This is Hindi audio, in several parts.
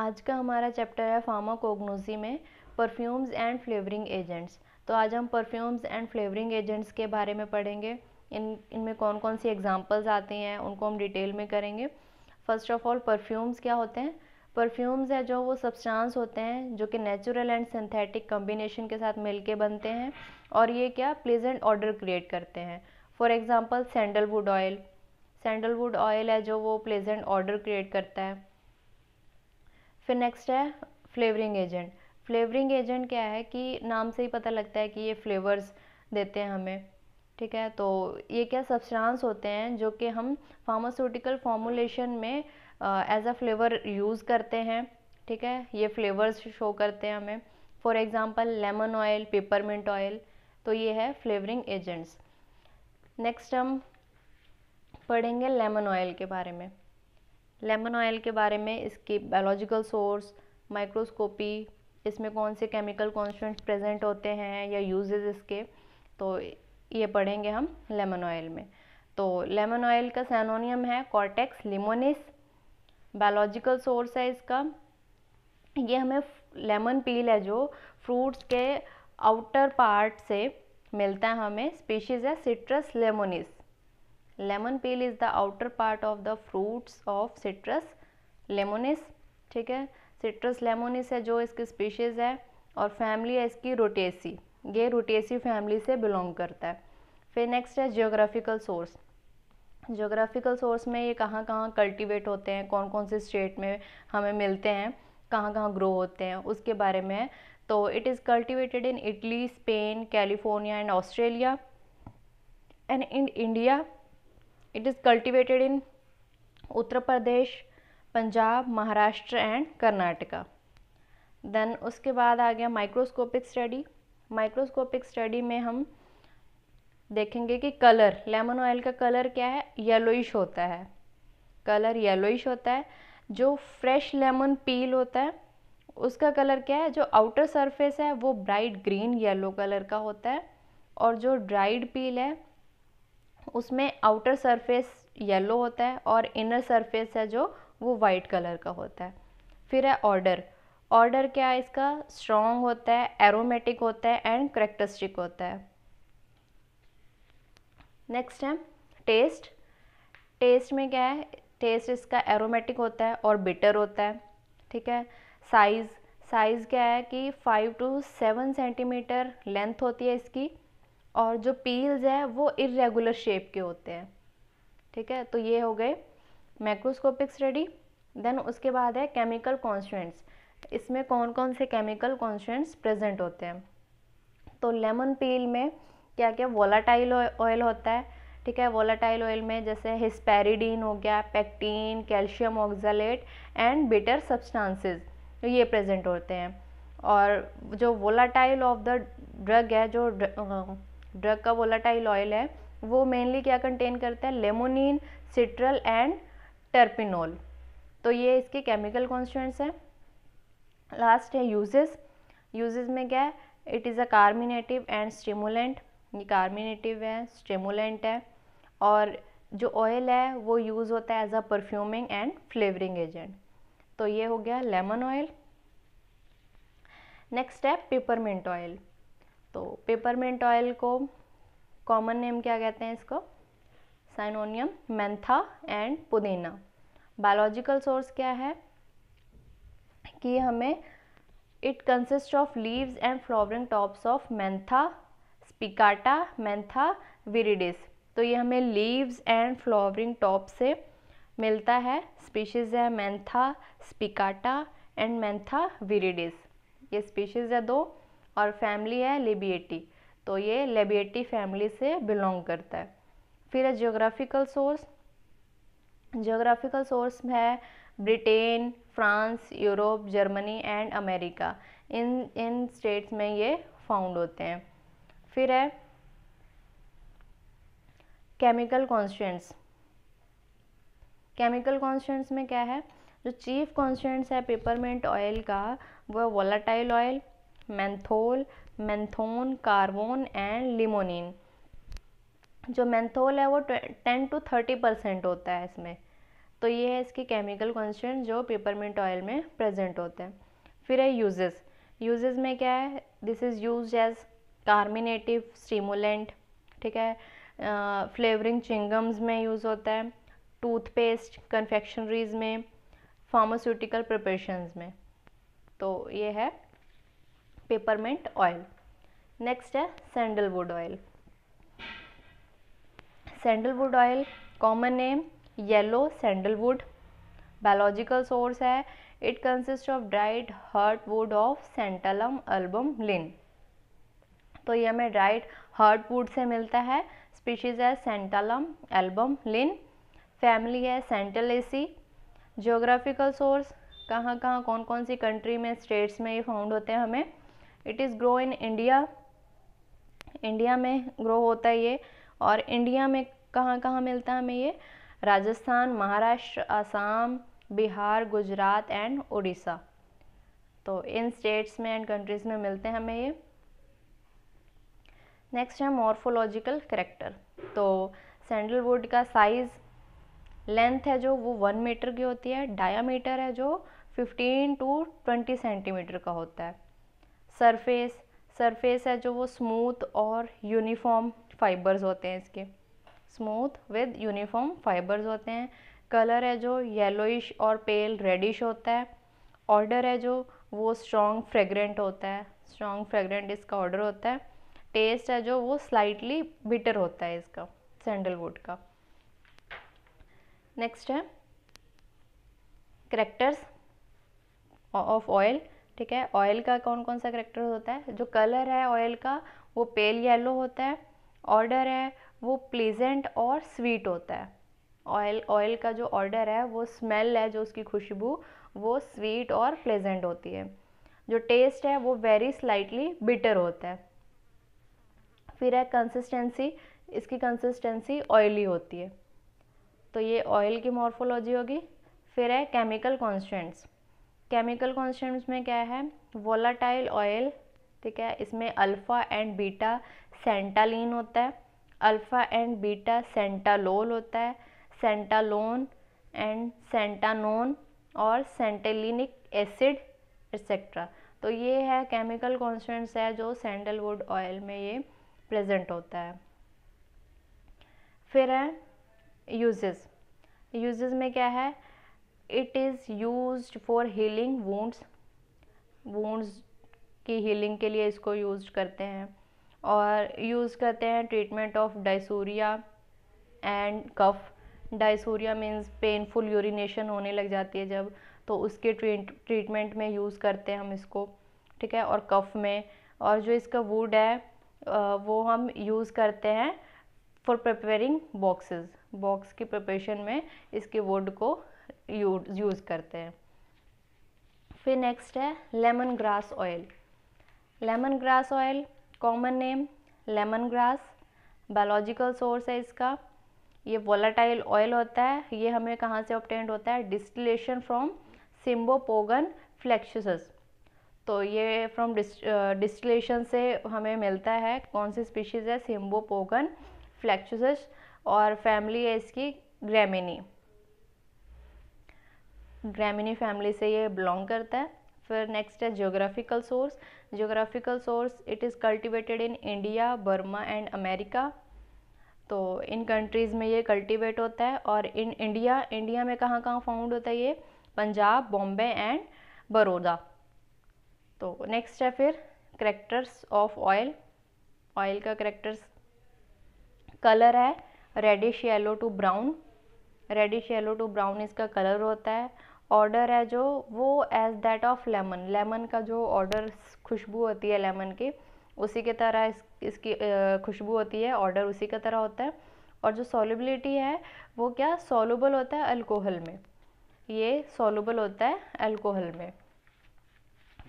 आज का हमारा चैप्टर है फार्माकोग्नोजी में परफ्यूम्स एंड फ्लेवरिंग एजेंट्स तो आज हम परफ्यूम्स एंड फ्लेवरिंग एजेंट्स के बारे में पढ़ेंगे इन इनमें कौन कौन सी एग्जांपल्स आती हैं उनको हम डिटेल में करेंगे फर्स्ट ऑफ ऑल परफ्यूम्स क्या होते हैं परफ्यूम्स है जो वो सब्सटेंस होते हैं जो कि नेचुरल एंड सिंथेटिक कम्बिनेशन के साथ मिल बनते हैं और ये क्या प्लेजेंट ऑर्डर क्रिएट करते हैं for example sandalwood oil sandalwood oil है जो वो प्लेजेंट ऑर्डर क्रिएट करता है फिर नेक्स्ट है फ्लेवरिंग एजेंट फ्लेवरिंग एजेंट क्या है कि नाम से ही पता लगता है कि ये फ्लेवर्स देते हैं हमें ठीक है तो ये क्या सब्सटेंस होते हैं जो कि हम फार्मास्यूटिकल फॉर्मुलेशन में एज अ फ्लेवर यूज़ करते हैं ठीक है ये फ्लेवर्स शो करते हैं हमें for example lemon oil peppermint oil तो ये है फ्लेवरिंग एजेंट्स नेक्स्ट हम पढ़ेंगे लेमन ऑयल के बारे में लेमन ऑयल के बारे में इसकी बायोलॉजिकल सोर्स माइक्रोस्कोपी इसमें कौन से केमिकल कॉन्स्टेंट प्रेजेंट होते हैं या यूजेज इसके तो ये पढ़ेंगे हम लेमन ऑयल में तो लेमन ऑयल का सैनोनियम है कॉर्टेक्स लिमोनिस बायोलॉजिकल सोर्स है इसका ये हमें लेमन पील है जो फ्रूट्स के आउटर पार्ट से मिलता है हमें स्पीशीज़ है citrus limonis lemon peel is the outer part of the fruits of citrus limonis ठीक है सिट्रस लेमोनिस है जो इसकी स्पीशीज़ है और फैमिली है इसकी रोटेसी ये रोटेसी फैमिली से बिलोंग करता है फिर नेक्स्ट है जियोग्राफिकल सोर्स जियोग्राफिकल सोर्स में ये कहाँ कहाँ कल्टिवेट होते हैं कौन कौन से स्टेट में हमें मिलते हैं कहाँ कहाँ ग्रो होते हैं उसके बारे में तो it is cultivated in Italy Spain California and Australia and in India it is cultivated in Uttar Pradesh Punjab Maharashtra and Karnataka then उसके बाद आ गया माइक्रोस्कोपिक स्टडी माइक्रोस्कोपिक स्टडी में हम देखेंगे कि कलर लेमन ऑयल का कलर क्या है येलोइश होता है कलर येलोइश होता है जो फ्रेश लेमन पील होता है उसका कलर क्या है जो आउटर सरफेस है वो ब्राइट ग्रीन येलो कलर का होता है और जो ड्राइड पील है उसमें आउटर सरफेस येलो होता है और इनर सरफेस है जो वो वाइट कलर का होता है फिर है ऑर्डर ऑर्डर क्या है इसका स्ट्रॉन्ग होता है एरोमेटिक होता है एंड करेक्टरिस्टिक होता है नेक्स्ट है टेस्ट टेस्ट में क्या है टेस्ट इसका एरोमेटिक होता है और बिटर होता है ठीक है साइज़ साइज़ क्या है कि five to seven centimetre length होती है इसकी और जो पील्स हैं वो इरेगुलर शेप के होते हैं ठीक है तो ये हो गए मैक्रोस्कोपिक स्टडी देन उसके बाद है केमिकल कॉन्स्टेंट्स इसमें कौन कौन से केमिकल कॉन्स्टेंट्स प्रेजेंट होते हैं तो लेमन पील में क्या क्या वोलाटाइल ऑयल होता है ठीक है वोलाटाइल ऑयल में जैसे हिस्पेरिडीन हो गया pectin calcium oxalate and bitter substances ये प्रेजेंट होते हैं और जो वोलाटाइल ऑफ द ड्रग है जो ड्रग का वोलाटाइल ऑयल है वो मेनली क्या कंटेन करता है लेमोनिन सिट्रल एंड टर्पिनोल तो ये इसके केमिकल कॉन्स्टेंट्स हैं लास्ट है यूजेस यूजेस में क्या है it is a carminative and stimulant ये कार्मिनेटिव है स्टिमुलेंट है और जो ऑयल है वो यूज़ होता है as a perfuming and flavouring agent तो ये हो गया लेमन ऑयल नेक्स्ट है पेपरमिंट ऑयल तो पेपरमेंट ऑयल को कॉमन नेम क्या कहते हैं इसको साइनोनियम मैंथा एंड पुदीना बायोलॉजिकल सोर्स क्या है कि हमें it consist of leaves and flowering tops of mentha spicata mentha viridis तो ये हमें लीव्स एंड फ्लावरिंग टॉप से मिलता है स्पीशीज़ है mentha spicata and mentha viridis ये स्पीशीज़ है दो और फैमिली है लेबिएटी तो ये लेबिएटी फैमिली से बिलोंग करता है फिर है जोग्राफिकल सोर्स जोग्राफिकल सोर्स है Britain France Europe Germany and America इन इन स्टेट्स में ये फाउंड होते हैं फिर है केमिकल कॉन्स्टेंट्स केमिकल कॉन्स्टेंट्स में क्या है जो चीफ कॉन्स्टेंट्स है पेपरमेंट ऑयल का वो volatile oil menthol menthone carvone and limonene जो मैंथोल है वो टेन टू थर्टी परसेंट होता है इसमें तो ये है इसके केमिकल कॉन्सटेंट जो पेपरमिंट ऑयल में प्रेजेंट होते हैं फिर है यूजेस यूजेस में क्या है this is use as carminative stimulant ठीक है फ्लेवरिंग चिंगम्स में यूज़ होता है टूथपेस्ट कन्फेक्शनरीज में फार्मास्यूटिकल प्रिपरेशन में तो ये है पेपरमेंट ऑयल नेक्स्ट है sandalwood oil sandalwood oil common name yellow sandalwood biological source है it consist of dried heart wood of santalum album Linn तो ये हमें ड्राइड हर्ट वुड से मिलता है स्पीशीज़ है सेंटलम एल्बम लिन फैमिली है एसी जोग्राफिकल सोर्स कहाँ कहाँ कौन कौन सी कंट्री में स्टेट्स में ये फाउंड होते हैं हमें it is grow in India India में ग्रो होता है ये और इंडिया में कहाँ कहाँ मिलता है हमें ये राजस्थान महाराष्ट्र असम बिहार गुजरात एंड उड़ीसा तो इन स्टेट्स में एंड कंट्रीज़ में मिलते हैं हमें ये नेक्स्ट है मॉर्फोलॉजिकल करेक्टर तो सैंडलवुड का साइज़ लेंथ है जो वो वन मीटर की होती है डायामीटर है जो फिफ्टीन टू ट्वेंटी सेंटीमीटर का होता है सरफेस सरफेस है जो वो स्मूथ और यूनिफॉर्म फाइबर्स होते हैं इसके स्मूथ विद यूनिफॉर्म फाइबर्स होते हैं कलर है जो येलोइश और पेल रेडिश होता है ऑर्डर है जो वो स्ट्रॉन्ग फ्रेगरेंट होता है स्ट्रॉन्ग फ्रेगरेंट इसका ऑर्डर होता है टेस्ट है जो वो स्लाइटली बिटर होता है इसका सैंडलवुड का नेक्स्ट है करेक्टर्स ऑफ ऑयल ठीक है ऑयल का कौन कौन सा करेक्टर होता है जो कलर है ऑयल का वो पेल येलो होता है ऑर्डर है वो प्लीजेंट और स्वीट होता है ऑयल ऑयल का जो ऑर्डर है वो स्मेल है जो उसकी खुशबू वो स्वीट और प्लेजेंट होती है जो टेस्ट है वो वेरी स्लाइटली बिटर होता है फिर है कंसिस्टेंसी इसकी कंसिस्टेंसी ऑयली होती है तो ये ऑयल की मॉर्फोलॉजी होगी फिर है केमिकल कॉन्स्टेंट्स केमिकल कॉन्स्टेंट्स में क्या है वोलाटाइल ऑयल ठीक है इसमें अल्फ़ा एंड बीटा सेंटालिन होता है अल्फ़ा एंड बीटा सेंटालोल होता है सेंटालोन एंड सेंटानोन और सेंटेलिनिक एसिड एक्सेट्रा तो ये है केमिकल कॉन्स्टेंट्स है जो सैंडलवुड ऑयल में ये प्रेजेंट होता है फिर है यूजेस यूजेस में क्या है it is use for healing wounds wounds की हीलिंग के लिए इसको यूज करते हैं और यूज़ करते हैं treatment of dysuria and cough dysuria means painful urination होने लग जाती है जब तो उसके ट्रीटमेंट में यूज़ करते हैं हम इसको ठीक है और कफ में और जो इसका वुड है वो हम यूज़ करते हैं फॉर प्रिपेयरिंग बॉक्सेस बॉक्स की प्रिपरेशन में इसके वुड को यूज़ करते हैं फिर नेक्स्ट है lemon grass oil lemon grass oil common name lemon grass biological source है इसका ये वोलाटाइल ऑयल होता है ये हमें कहाँ से ऑप्टेंड होता है डिस्टिलेशन फ्रॉम सिम्बोपोगन फ्लेक्शसस तो ये फ्रॉम डिस्टिलेशन से हमें मिलता है कौन सी स्पीशीज़ है सिम्बोपोगन फ्लैक्चुस और फैमिली है इसकी ग्रेमिनी ग्रेमिनी फैमिली से ये बिलोंग करता है फिर नेक्स्ट है geographical source geographical source it is cultivated in India Burma and America तो इन कंट्रीज़ में ये कल्टिवेट होता है और इन इंडिया इंडिया में कहाँ कहाँ फाउंड होता है ये पंजाब बॉम्बे एंड बड़ौदा तो नेक्स्ट है फिर करेक्टर्स ऑफ ऑयल ऑयल का करेक्टर्स कलर है reddish yellow to brown reddish yellow to brown इसका कलर होता है ऑर्डर है जो वो as that of lemon lemon का जो ऑर्डर खुशबू होती है लेमन की उसी के तरह इस, इसकी खुशबू होती है ऑर्डर उसी का तरह होता है और जो सॉलिबिलिटी है वो क्या सॉलुबल होता है अल्कोहल में ये सॉलुबल होता है अल्कोहल में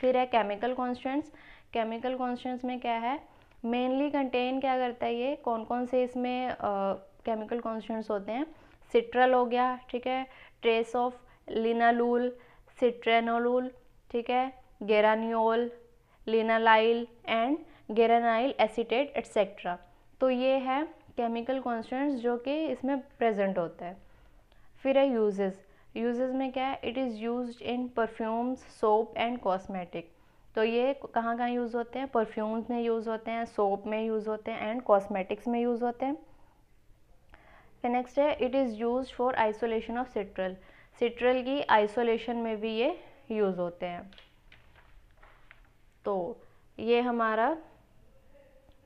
फिर है केमिकल कॉन्स्टेंट्स केमिकल कॉन्स्टेंट्स में क्या है मेनली कंटेन क्या करता है ये कौन कौन से इसमें केमिकल कॉन्स्टेंट्स होते हैं सिट्रल हो गया ठीक है ट्रेस ऑफ लिनालूल सिट्रेनोलूल ठीक है geraniol linalyl and geranyl acetate etcetera तो ये है केमिकल कॉन्स्टेंट्स जो कि इसमें प्रेजेंट होता है फिर है यूजेस यूजेस में क्या है it is use in perfumes soap and cosmetic तो ये कहाँ कहाँ यूज़ होते हैं परफ्यूम्स में यूज़ होते हैं सोप में यूज़ होते हैं एंड कॉस्मेटिक्स में यूज़ होते हैं फिर नेक्स्ट है it is use for isolation of citral citral की आइसोलेशन में भी ये यूज़ होते हैं तो ये हमारा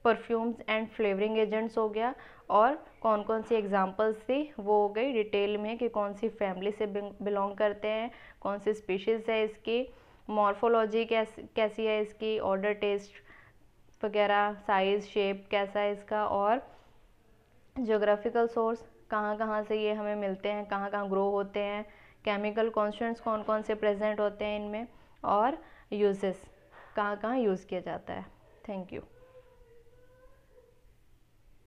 परफ्यूम्स एंड फ्लेवरिंग एजेंट्स हो गया और कौन कौन सी एग्जांपल्स थी वो हो गई डिटेल में कि कौन सी फैमिली से बिलोंग करते हैं कौन सी स्पीशीज़ है इसकी मॉर्फोलॉजी कैस कैसी है इसकी ऑर्डर टेस्ट वगैरह साइज़ शेप कैसा है इसका और जोग्राफिकल सोर्स कहाँ कहाँ से ये हमें मिलते हैं कहाँ कहाँ ग्रो होते हैं केमिकल कॉन्सटेंट्स कौन कौन से प्रेजेंट होते हैं इनमें और यूजेस कहाँ कहाँ यूज़ किया जाता है थैंक यू